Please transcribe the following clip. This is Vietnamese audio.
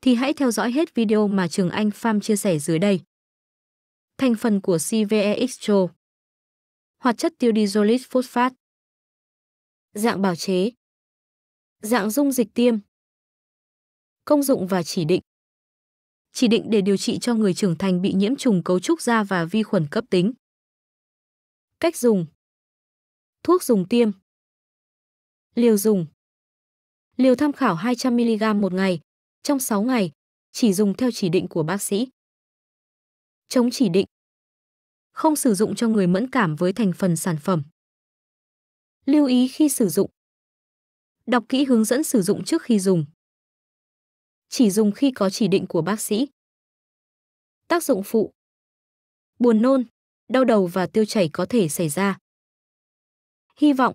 thì hãy theo dõi hết video mà Trường Anh Pham chia sẻ dưới đây. Thành phần của CVE Hoạt chất tiêu dizolit phosphat Dạng bào chế Dạng dung dịch tiêm Công dụng và chỉ định Chỉ định để điều trị cho người trưởng thành bị nhiễm trùng cấu trúc da và vi khuẩn cấp tính. Cách dùng Thuốc dùng tiêm Liều dùng Liều tham khảo 200mg một ngày, trong 6 ngày, chỉ dùng theo chỉ định của bác sĩ. Chống chỉ định Không sử dụng cho người mẫn cảm với thành phần sản phẩm. Lưu ý khi sử dụng Đọc kỹ hướng dẫn sử dụng trước khi dùng. Chỉ dùng khi có chỉ định của bác sĩ. Tác dụng phụ Buồn nôn, đau đầu và tiêu chảy có thể xảy ra. Hy vọng